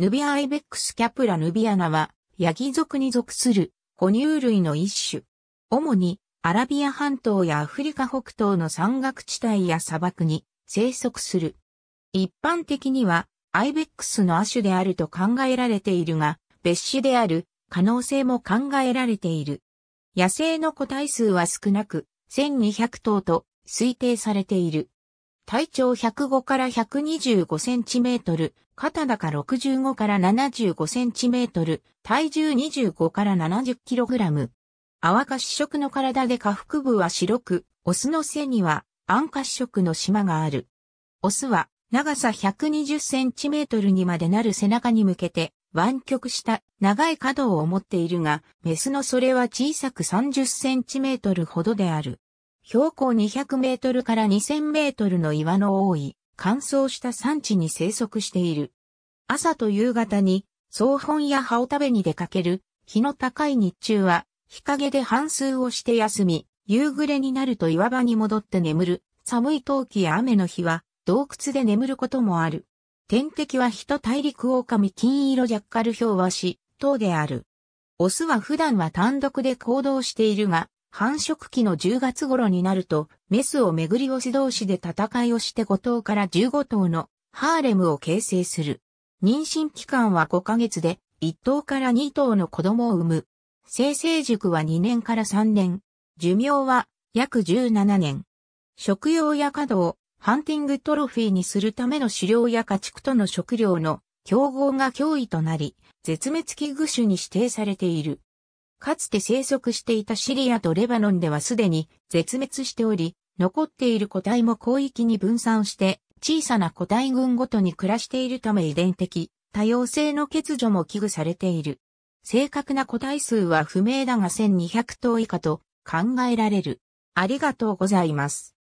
ヌビアアイベックスキャプラヌビアナは、ヤギ族に属する哺乳類の一種。主にアラビア半島やアフリカ北東の山岳地帯や砂漠に生息する。一般的にはアイベックスの亜種であると考えられているが、別種である可能性も考えられている。野生の個体数は少なく、1200頭と推定されている。体長105から125センチメートル、肩高65から75センチメートル、体重25から70キログラム。淡褐色の体で下腹部は白く、オスの背には暗褐色の島がある。オスは長さ120センチメートルにまでなる背中に向けて湾曲した長い角を持っているが、メスのそれは小さく30センチメートルほどである。標高200メートルから2000メートルの岩の多い乾燥した産地に生息している。朝と夕方に草本や葉を食べに出かける、日の高い日中は日陰で半数をして休み、夕暮れになると岩場に戻って眠る。寒い冬季や雨の日は洞窟で眠ることもある。天敵は人大陸狼金色ジャッカルヒョウワシ、等である。オスは普段は単独で行動しているが、繁殖期の10月頃になると、メスをめぐりオス同士で戦いをして5頭から15頭のハーレムを形成する。妊娠期間は5ヶ月で、1頭から2頭の子供を産む。生成塾は2年から3年。寿命は約17年。食用や稼働、ハンティングトロフィーにするための飼料や家畜との食料の競合が脅威となり、絶滅危惧種に指定されている。かつて生息していたシリアとレバノンではすでに絶滅しており、残っている個体も広域に分散して小さな個体群ごとに暮らしているため遺伝的多様性の欠如も危惧されている。正確な個体数は不明だが1200頭以下と考えられる。ありがとうございます。